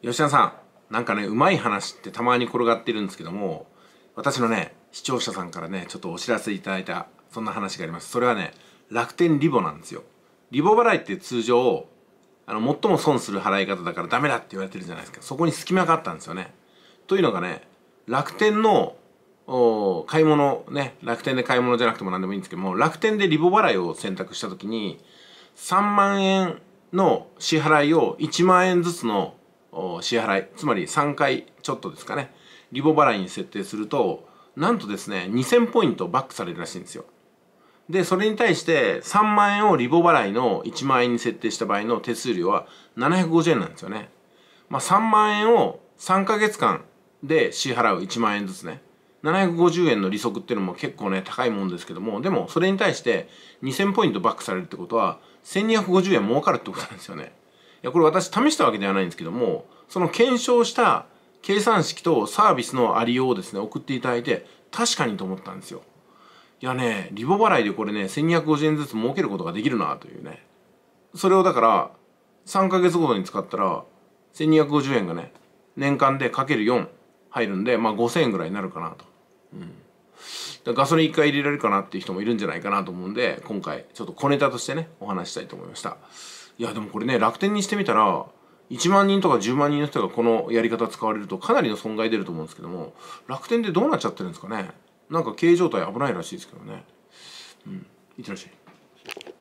吉田さん、なんかね、うまい話ってたまに転がってるんですけども、私のね、視聴者さんからね、ちょっとお知らせいただいた、そんな話があります。それはね、楽天リボなんですよ。リボ払いって通常、あの、最も損する払い方だからダメだって言われてるじゃないですか。そこに隙間があったんですよね。というのがね、楽天の、お買い物、ね、楽天で買い物じゃなくても何でもいいんですけども、楽天でリボ払いを選択した時に、3万円の支払いを1万円ずつの支払いつまり3回ちょっとですかねリボ払いに設定するとなんとですね2000ポイントバックされるらしいんですよでそれに対して3万円をリボ払いの1万円に設定した場合の手数料は750円なんですよね、まあ、3万円を3ヶ月間で支払う1万円ずつね750円の利息っていうのも結構ね高いもんですけどもでもそれに対して2000ポイントバックされるってことは1250円儲かるってことなんですよねやこれ私試したわけではないんですけどもその検証した計算式とサービスのありようをですね送っていただいて確かにと思ったんですよいやねリボ払いでこれね1250円ずつ儲けることができるなというねそれをだから3ヶ月ごとに使ったら1250円がね年間でかける4入るんでまあ5000円ぐらいになるかなと、うん、ガソリン1回入れられるかなっていう人もいるんじゃないかなと思うんで今回ちょっと小ネタとしてねお話したいと思いましたいやでもこれね楽天にしてみたら1万人とか10万人の人がこのやり方使われるとかなりの損害出ると思うんですけども楽天でどうなっちゃってるんですかねなんか経営状態危ないらしいですけどねうんいってらっしゃい